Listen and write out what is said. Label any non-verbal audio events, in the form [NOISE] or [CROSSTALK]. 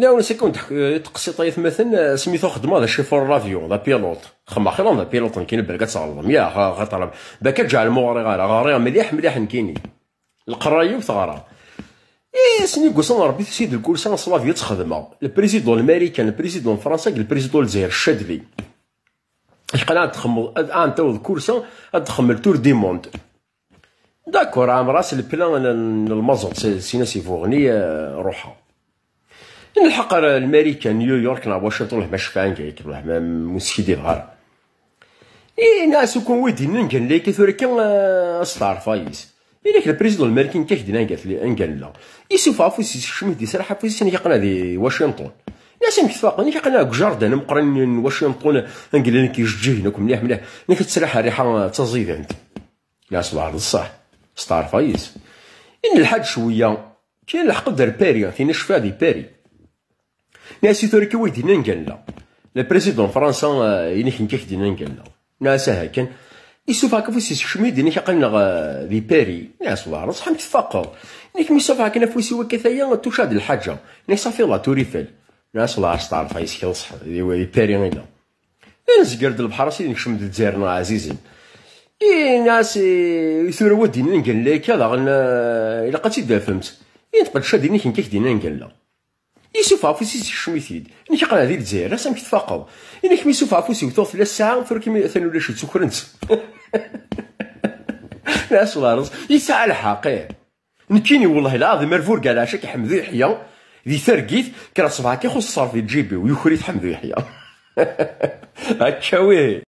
لا اون سيكون تقسيط مثلا سميتو خدمه هذا شيفور رافيو هذا بيلوت خما خير هذا بيلوت كاين بالك تعلم يا طلب باكا تجعل الموري غير غاري مليح مليح نكيني القرايه ثغره اي سني كوسون ربي سيد الكورسان صلافي تخدمه البريزيدون الامريكان البريزيدون الفرنسي البريزيدون الجزائر الشادلي القناة تخمل الان تو الكورسان تخمل تور دي موند داكور عام راس البلان المازوت سي ناسي فوغني روحها نلحق الامريكا نيويورك نا نعم، واشنطن ما شفان كيك ما مسكيدي الغار اي ناس كون ودي ننجن لي كثر كان آه، فايس فايز إليك البريزيدون الامريكي كيف دينا قالت لي انقال لا يسوف عفوس شمه دي سرح عفوس انا يقنا دي واشنطن ناس متفاقين انا كيقنا كجارد انا مقرن واشنطن انقل لك كيجي هناك مليح مليح انا كتسرح الريحه آه، تزيد عندي ناس بعض الصح ستار فايز ان الحد شويه كاين الحق دار باري فين يعني شفا دي باري ناسي تركي ويدي ننقل لا بريزيدون فرنسا ينيك نكيك ننقل نقلا ناسا هاكا يسوف هاكا فوسي شمي دينيك قلنا دي باري ناس وعرض صحن تفقر نيك ميسوف هاكا فوسي وكثايا تشاد الحاجة نيك صافي لا توريفل ناس العرس تعرف يسكي صح دي باري غينا ناس قرد البحر سيدي نشم دزيرنا عزيزي اي ناس يثور ودينا نقلا كذا الا قد فهمت اي تقد شادينيك نكيك دينا نقلا يسوف عفوس يشمي انك قرا هذه الجزائر اش متفاقوا انك يسوف عفوس يوتو ثلاث ساعه ثرك ثاني ولا شي ناس [LAUGHS] لا صلارز يسعى الحقير نكيني والله العظيم مرفور قال عشاك حمد يحيى ذي ثرقيت كرا صبعك يخص صار في جيبي ويخري حمد يحيى [LAUGHS] هكا